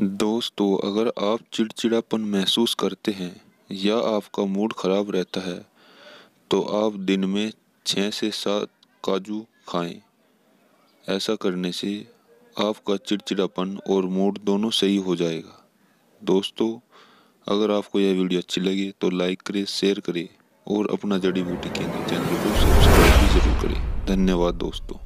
दोस्तों अगर आप चिड़चिड़ापन महसूस करते हैं या आपका मूड ख़राब रहता है तो आप दिन में छः से सात काजू खाएं। ऐसा करने से आपका चिड़चिड़ापन और मूड दोनों सही हो जाएगा दोस्तों अगर आपको यह वीडियो अच्छी लगे तो लाइक करें शेयर करें और अपना जड़ी बूटी केंद्र चैनल को सब्सक्राइब भी ज़रूर करें धन्यवाद दोस्तों